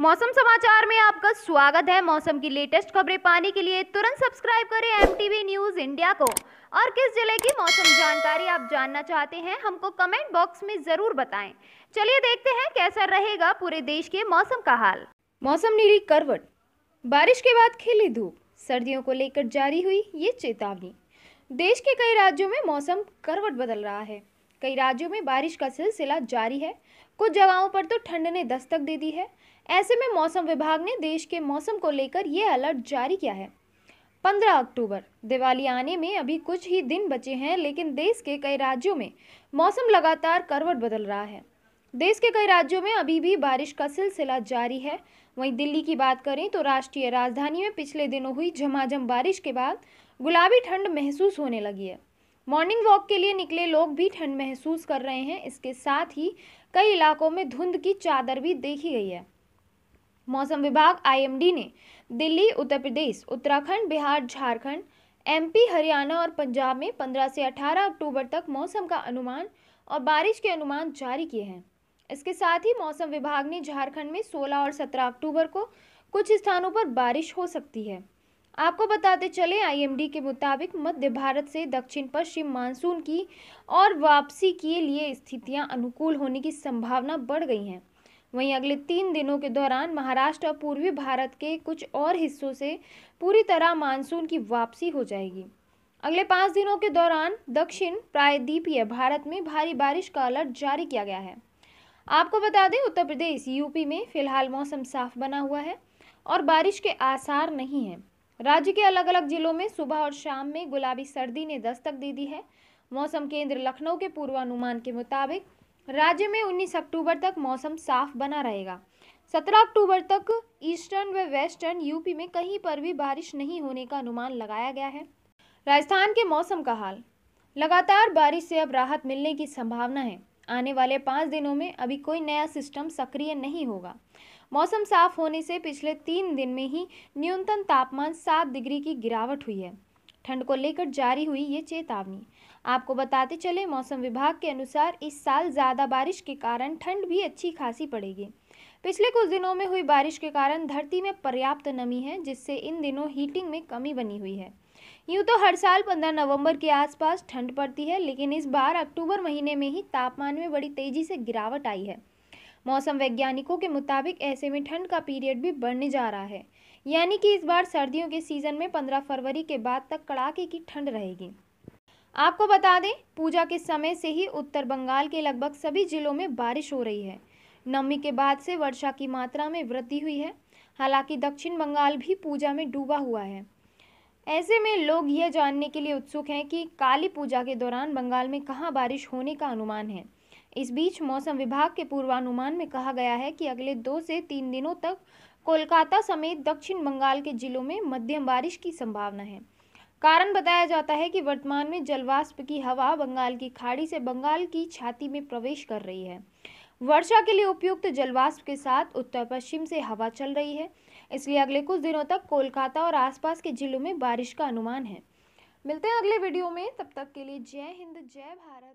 मौसम समाचार में आपका स्वागत है मौसम की लेटेस्ट खबरें पाने के लिए तुरंत सब्सक्राइब करें एम न्यूज इंडिया को और किस जिले की मौसम जानकारी आप जानना चाहते हैं हमको कमेंट बॉक्स में जरूर बताएं चलिए देखते हैं कैसा रहेगा पूरे देश के मौसम का हाल मौसम नीली करवट बारिश के बाद खिली धूप सर्दियों को लेकर जारी हुई ये चेतावनी देश के कई राज्यों में मौसम करवट बदल रहा है कई राज्यों में बारिश का सिलसिला जारी है कुछ जगहों पर तो ठंड ने दस्तक दे दी है ऐसे में मौसम विभाग ने देश के मौसम को लेकर यह अलर्ट जारी किया है 15 अक्टूबर दिवाली आने में अभी कुछ ही दिन बचे हैं लेकिन देश के कई राज्यों में मौसम लगातार करवट बदल रहा है देश के कई राज्यों में अभी भी बारिश का सिलसिला जारी है वहीं दिल्ली की बात करें तो राष्ट्रीय राजधानी में पिछले दिनों हुई झमाझम बारिश के बाद गुलाबी ठंड महसूस होने लगी है मॉर्निंग वॉक के लिए निकले लोग भी ठंड महसूस कर रहे हैं इसके साथ ही कई इलाकों में धुंध की चादर भी देखी गई है मौसम विभाग आईएमडी ने दिल्ली उत्तर प्रदेश उत्तराखंड बिहार झारखंड एमपी हरियाणा और पंजाब में 15 से 18 अक्टूबर तक मौसम का अनुमान और बारिश के अनुमान जारी किए हैं इसके साथ ही मौसम विभाग ने झारखंड में 16 और 17 अक्टूबर को कुछ स्थानों पर बारिश हो सकती है आपको बताते चले आईएमडी के मुताबिक मध्य भारत से दक्षिण पश्चिम मानसून की और वापसी के लिए स्थितियां अनुकूल होने की संभावना बढ़ गई हैं वहीं अगले तीन दिनों के दौरान महाराष्ट्र और पूर्वी भारत के कुछ और हिस्सों से पूरी तरह मानसून की वापसी हो जाएगी अगले पाँच दिनों के दौरान दक्षिण प्रायद्वीपीय भारत में भारी बारिश का अलर्ट जारी किया गया है आपको बता दें उत्तर प्रदेश यूपी में फिलहाल मौसम साफ बना हुआ है और बारिश के आसार नहीं हैं राज्य के अलग अलग जिलों में सुबह और शाम में गुलाबी सर्दी ने दस्तक दे दी है मौसम केंद्र लखनऊ के पूर्वानुमान के मुताबिक राज्य में 19 अक्टूबर तक मौसम साफ बना रहेगा 17 अक्टूबर तक ईस्टर्न व वेस्टर्न यूपी में कहीं पर भी बारिश नहीं होने का अनुमान लगाया गया है राजस्थान के मौसम का हाल लगातार बारिश से अब राहत मिलने की संभावना है आने वाले पाँच दिनों में अभी कोई नया सिस्टम सक्रिय नहीं होगा मौसम साफ होने से पिछले तीन दिन में ही न्यूनतम तापमान सात डिग्री की गिरावट हुई है ठंड को लेकर जारी हुई ये चेतावनी आपको बताते चले मौसम विभाग के अनुसार इस साल ज़्यादा बारिश के कारण ठंड भी अच्छी खासी पड़ेगी पिछले कुछ दिनों में हुई बारिश के कारण धरती में पर्याप्त नमी है जिससे इन दिनों हीटिंग में कमी बनी हुई है यूं तो हर साल 15 नवंबर के आसपास ठंड पड़ती है लेकिन इस बार अक्टूबर महीने में ही तापमान में बड़ी तेज़ी से गिरावट आई है मौसम वैज्ञानिकों के मुताबिक ऐसे में ठंड का पीरियड भी बढ़ने जा रहा है यानी कि इस बार सर्दियों के सीज़न में पंद्रह फरवरी के बाद तक कड़ाके की ठंड रहेगी आपको बता दें पूजा के समय से ही उत्तर बंगाल के लगभग सभी जिलों में बारिश हो रही है नवमी के बाद से वर्षा की मात्रा में वृद्धि हुई है हालांकि दक्षिण बंगाल भी पूजा में डूबा हुआ है ऐसे में लोग यह जानने के लिए उत्सुक हैं कि काली पूजा के दौरान बंगाल में कहाँ बारिश होने का अनुमान है इस बीच मौसम विभाग के पूर्वानुमान में कहा गया है कि अगले दो से तीन दिनों तक कोलकाता समेत दक्षिण बंगाल के जिलों में मध्यम बारिश की संभावना है कारण बताया जाता है कि वर्तमान में जलवाष्प की हवा बंगाल की खाड़ी से बंगाल की छाती में प्रवेश कर रही है वर्षा के लिए उपयुक्त जलवाष्प के साथ उत्तर पश्चिम से हवा चल रही है इसलिए अगले कुछ दिनों तक कोलकाता और आसपास के जिलों में बारिश का अनुमान है मिलते हैं अगले वीडियो में तब तक के लिए जय हिंद जय भारत